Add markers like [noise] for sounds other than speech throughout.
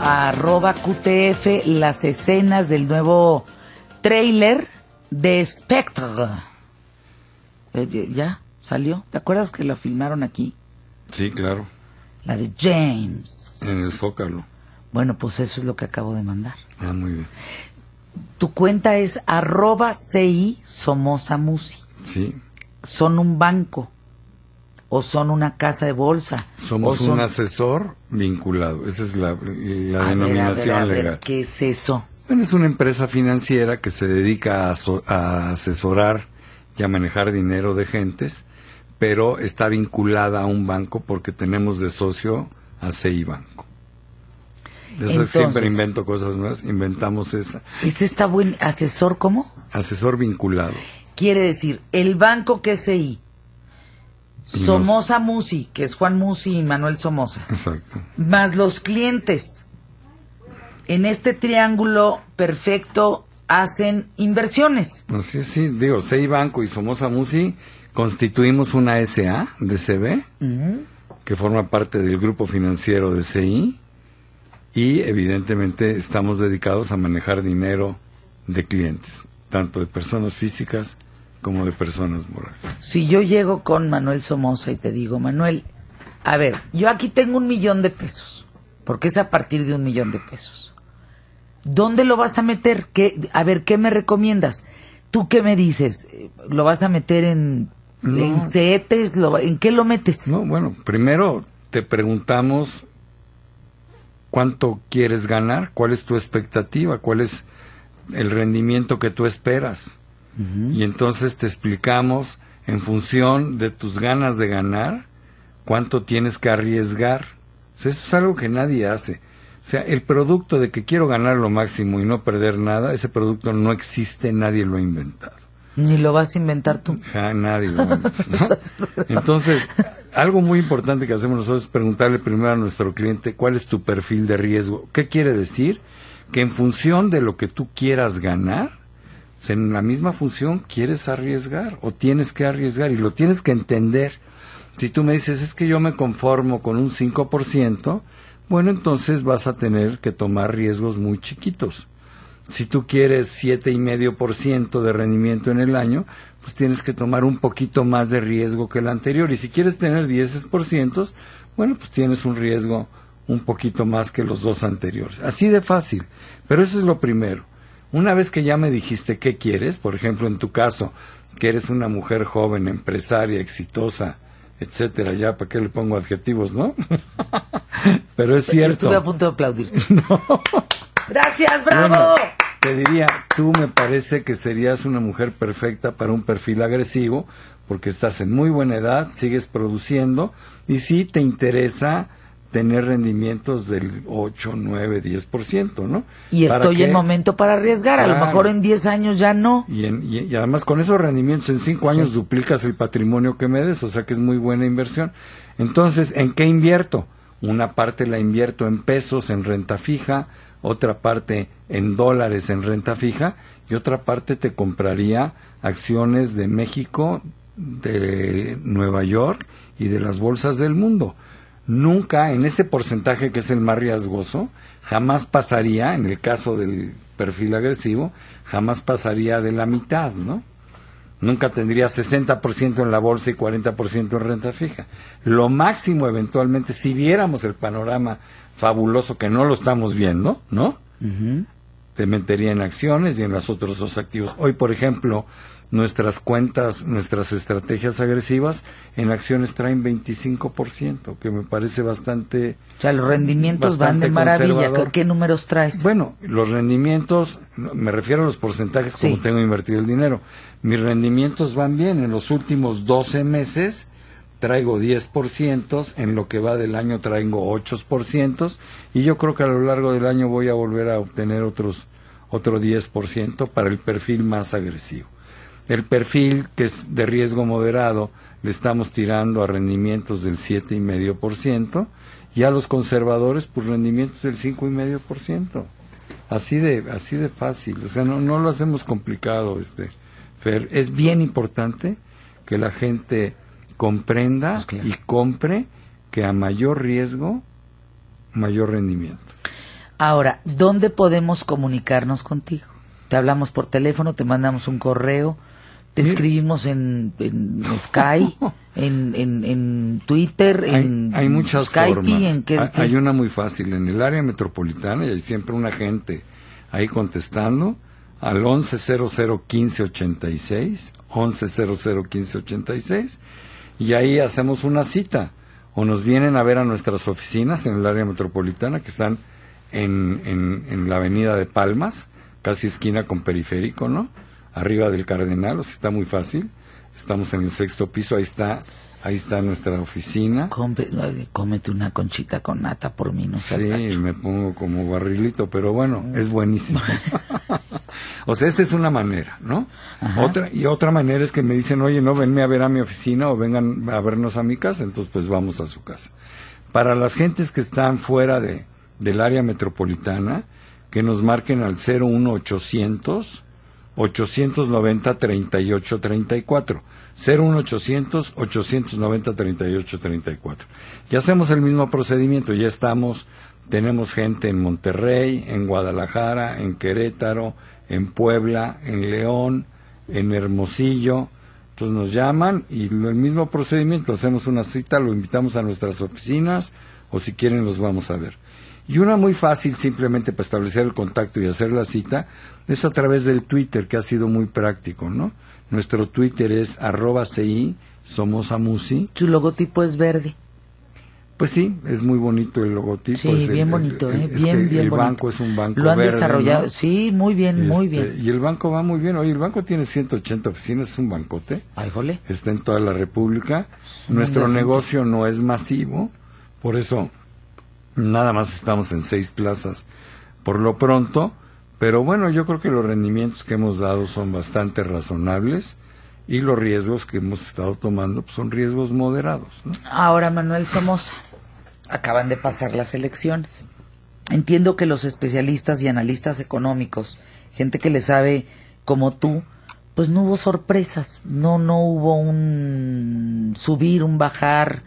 arroba QTF las escenas del nuevo trailer de Spectre. Eh, eh, ya, salió. ¿Te acuerdas que la filmaron aquí? Sí, claro. La de James. En el Zócalo. Bueno, pues eso es lo que acabo de mandar. Ah, muy bien. Tu cuenta es arroba CI Musi. Sí. Son un banco o son una casa de bolsa. Somos un asesor vinculado. Esa es la, denominación legal. ¿Qué es eso? es una empresa financiera que se dedica a, asesorar y a manejar dinero de gentes, pero está vinculada a un banco porque tenemos de socio a CI Banco. siempre invento cosas nuevas, inventamos esa. ¿Es ¿Este esta buen asesor cómo? Asesor vinculado. Quiere decir, el banco que es CI Somoza Musi, que es Juan Musi y Manuel Somoza. Exacto. Más los clientes. En este triángulo perfecto hacen inversiones. Así es, sí, digo, CI Banco y Somoza Musi constituimos una SA de CB, que forma parte del grupo financiero de CI, y evidentemente estamos dedicados a manejar dinero de clientes, tanto de personas físicas como de personas morales. Si yo llego con Manuel Somoza y te digo, Manuel, a ver, yo aquí tengo un millón de pesos, porque es a partir de un millón de pesos. ¿Dónde lo vas a meter? ¿Qué, a ver, ¿qué me recomiendas? ¿Tú qué me dices? Eh, ¿Lo vas a meter en, en CETES? ¿En qué lo metes? No, bueno, primero te preguntamos cuánto quieres ganar, cuál es tu expectativa, cuál es el rendimiento que tú esperas y entonces te explicamos en función de tus ganas de ganar cuánto tienes que arriesgar. eso es algo que nadie hace. O sea, el producto de que quiero ganar lo máximo y no perder nada, ese producto no existe, nadie lo ha inventado. Ni lo vas a inventar tú. Ja, nadie lo [laughs] Entonces, algo muy importante que hacemos nosotros es preguntarle primero a nuestro cliente cuál es tu perfil de riesgo. ¿Qué quiere decir? Que en función de lo que tú quieras ganar, en la misma función quieres arriesgar o tienes que arriesgar y lo tienes que entender. Si tú me dices, es que yo me conformo con un 5%, bueno, entonces vas a tener que tomar riesgos muy chiquitos. Si tú quieres 7,5% de rendimiento en el año, pues tienes que tomar un poquito más de riesgo que el anterior. Y si quieres tener 10%, bueno, pues tienes un riesgo un poquito más que los dos anteriores. Así de fácil. Pero eso es lo primero. Una vez que ya me dijiste qué quieres, por ejemplo, en tu caso, que eres una mujer joven, empresaria, exitosa, etcétera, ya para qué le pongo adjetivos, ¿no? [laughs] Pero es cierto. Estuve a punto de aplaudirte. [laughs] Gracias, bravo. te diría, tú me parece que serías una mujer perfecta para un perfil agresivo, porque estás en muy buena edad, sigues produciendo y si te interesa tener rendimientos del 8, 9, 10%, ¿no? Y estoy en momento para arriesgar, a lo mejor en 10 años ya no. Y, además con esos rendimientos en 5 años duplicas el patrimonio que me des, o sea que es muy buena inversión. Entonces, ¿en qué invierto? Una parte la invierto en pesos, en renta fija, otra parte en dólares, en renta fija, y otra parte te compraría acciones de México, de Nueva York y de las bolsas del mundo nunca en ese porcentaje que es el más riesgoso, jamás pasaría, en el caso del perfil agresivo, jamás pasaría de la mitad, ¿no? Nunca tendría 60% en la bolsa y 40% en renta fija. Lo máximo eventualmente, si viéramos el panorama fabuloso que no lo estamos viendo, ¿no? Te metería en acciones y en los otros dos activos. Hoy, por ejemplo, nuestras cuentas, nuestras estrategias agresivas, en acciones traen 25%, que me parece bastante... O sea, los rendimientos van de maravilla. ¿Qué, números traes? Bueno, los rendimientos, me refiero a los porcentajes como tengo invertido el dinero. Mis rendimientos van bien. En los últimos 12 meses traigo 10%, en lo que va del año traigo 8%, y yo creo que a lo largo del año voy a volver a obtener otros otro 10% para el perfil más agresivo. El perfil que es de riesgo moderado le estamos tirando a rendimientos del 7,5% y medio y a los conservadores pues rendimientos del 5,5%. Así de así de fácil, o sea, no, no lo hacemos complicado este Fer, es bien importante que la gente comprenda pues y compre que a mayor riesgo mayor rendimiento. Ahora, ¿dónde podemos comunicarnos contigo? Te hablamos por teléfono, te mandamos un correo te escribimos en, en Sky, [laughs] en, en, en, Twitter, hay, en Hay muchas Skype, hay, una muy fácil. En el área metropolitana y hay siempre una gente ahí contestando al 11001586, 11001586, y ahí hacemos una cita. O nos vienen a ver a nuestras oficinas en el área metropolitana que están en la avenida de Palmas, casi esquina con periférico, ¿no? arriba del Cardenal, o sea, está muy fácil. Estamos en el sexto piso, ahí está, ahí está nuestra oficina. Eh, cómete una conchita con nata por mí, no seas Sí, me pongo como barrilito, pero bueno, mm. es buenísimo. [laughs] [laughs] o sea, esa es una manera, ¿no? Otra y otra manera es que me dicen, "Oye, no venme a ver a mi oficina o vengan a vernos a mi casa", entonces pues vamos a su casa. Para las gentes que están fuera de del área metropolitana, que nos marquen al 01800 890 3834 01800 890 noventa treinta y hacemos el mismo procedimiento ya estamos tenemos gente en Monterrey en Guadalajara en Querétaro en Puebla en León en Hermosillo entonces nos llaman y el mismo procedimiento hacemos una cita lo invitamos a nuestras oficinas o si quieren los vamos a ver y una muy fácil simplemente para establecer el contacto y hacer la cita es a través del Twitter, que ha sido muy práctico, ¿no? Nuestro Twitter es arroba CI, somos Amusi. tu logotipo es verde. Pues sí, es muy bonito el logotipo. Sí, bien bonito, el, eh, bien, El banco es un banco Lo han desarrollado, sí, muy bien, muy este, bien. Y el banco va muy bien. Oye, el banco tiene 180 oficinas, es un bancote. Ay, jole. Está en toda la República. Nuestro negocio no es masivo, por eso Nada más estamos en seis plazas por lo pronto, pero bueno, yo creo que los rendimientos que hemos dado son bastante razonables y los riesgos que hemos estado tomando pues, son riesgos moderados. Ahora, Manuel Somoza, acaban de pasar las elecciones. Entiendo que los especialistas y analistas económicos, gente que le sabe como tú, pues no hubo sorpresas, no, no hubo un subir, un bajar,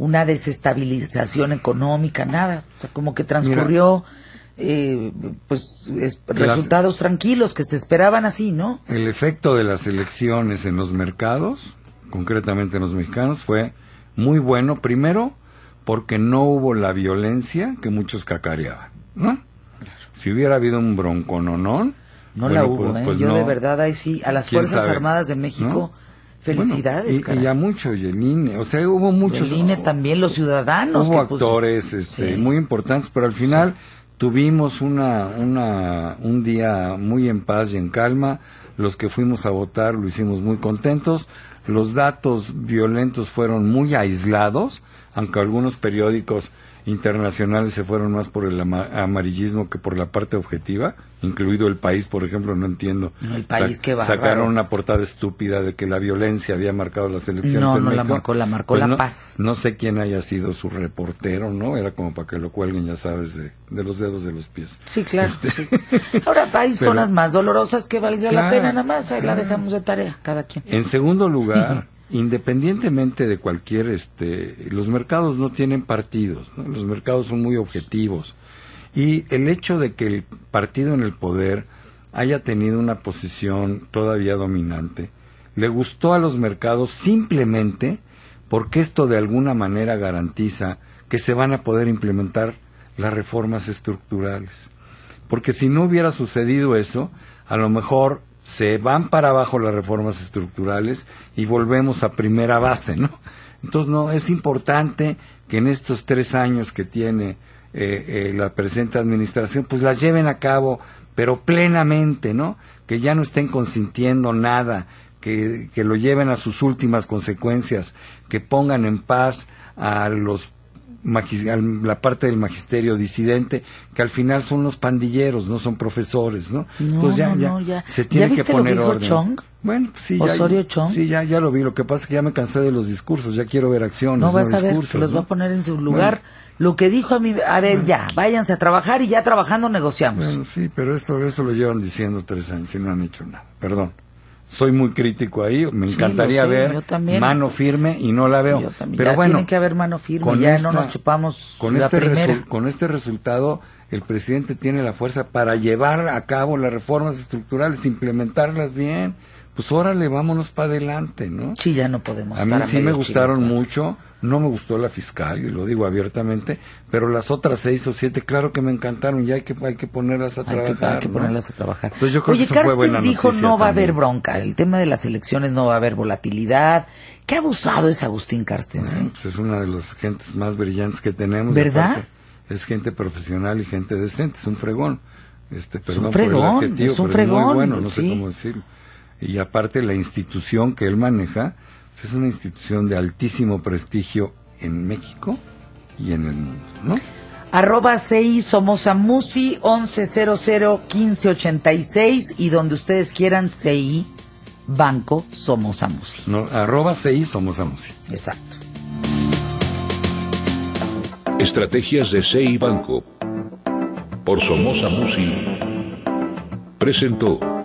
una desestabilización económica, nada. O sea, como que transcurrió eh, pues resultados tranquilos que se esperaban así, ¿no? El efecto de las elecciones en los mercados, concretamente en los mexicanos, fue muy bueno. Primero, porque no hubo la violencia que muchos cacareaban, ¿no? Si hubiera habido un bronco no no la pues, hubo, ¿eh? pues yo no, de verdad ahí sí, a las Fuerzas Armadas de México. Felicidades, y, a muchos, y el INE, o sea, hubo muchos. El también, los ciudadanos. Hubo actores este, muy importantes, pero al final tuvimos una, una, un día muy en paz y en calma. Los que fuimos a votar lo hicimos muy contentos. Los datos violentos fueron muy aislados aunque algunos periódicos internacionales se fueron más por el amarillismo que por la parte objetiva, incluido el país, por ejemplo, no entiendo. El país que Sacaron una portada estúpida de que la violencia había marcado las elecciones. No, no la marcó, la marcó pues la paz. No sé quién haya sido su reportero, ¿no? Era como para que lo cuelguen, ya sabes, de, los dedos de los pies. Sí, claro. Este, Ahora hay [laughs] zonas más dolorosas que valdría la pena nada más, ahí la dejamos de tarea, cada quien. En segundo lugar. [laughs] independientemente de cualquier, este, los mercados no tienen partidos, los mercados son muy objetivos. Y el hecho de que el partido en el poder haya tenido una posición todavía dominante, le gustó a los mercados simplemente porque esto de alguna manera garantiza que se van a poder implementar las reformas estructurales. Porque si no hubiera sucedido eso, a lo mejor se van para abajo las reformas estructurales y volvemos a primera base, ¿no? Entonces, no, es importante que en estos tres años que tiene eh, eh, la presente administración, pues las lleven a cabo, pero plenamente, ¿no? Que ya no estén consintiendo nada, que, que lo lleven a sus últimas consecuencias, que pongan en paz a los la parte del magisterio disidente, que al final son los pandilleros, no son profesores, ¿no? ya, ya, se tiene que poner Chong? Bueno, pues sí, Osorio ya, Chong. sí ya, ya lo vi. Lo que pasa es que ya me cansé de los discursos, ya quiero ver acciones. No a ver, los va a poner en su lugar. lo que dijo a mí, a ver, ya, váyanse a trabajar y ya trabajando negociamos. sí, pero eso, eso lo llevan diciendo tres años y no han hecho nada. Perdón soy muy crítico ahí, me encantaría ver mano firme y no la veo. Pero bueno, tiene que haber mano firme, ya no nos chupamos este Con este resultado el presidente tiene la fuerza para llevar a cabo las reformas estructurales, implementarlas bien pues órale, vámonos para adelante, ¿no? Sí, ya no podemos. A mí sí me gustaron mucho, no me gustó la fiscal, y lo digo abiertamente, pero las otras seis o siete, claro que me encantaron, ya hay que, hay que ponerlas a trabajar. Que, hay que ponerlas a trabajar. Entonces yo creo Oye, que dijo no va a haber bronca, el tema de las elecciones no va a haber volatilidad. Qué abusado es Agustín Carstens. ¿eh? pues es una de las gentes más brillantes que tenemos. ¿Verdad? es gente profesional y gente decente, es un fregón. Este, es un fregón, por el adjetivo, es un fregón. Es muy bueno, no sé cómo decirlo y aparte la institución que él maneja pues, es una institución de altísimo prestigio en México y en el mundo, ¿no? Arroba CI Somoza Musi 1100-1586 y donde ustedes quieran CI Banco Somoza Musi. arroba CI Somoza Musi. Exacto. Estrategias de CI Banco por Somoza Musi presentó.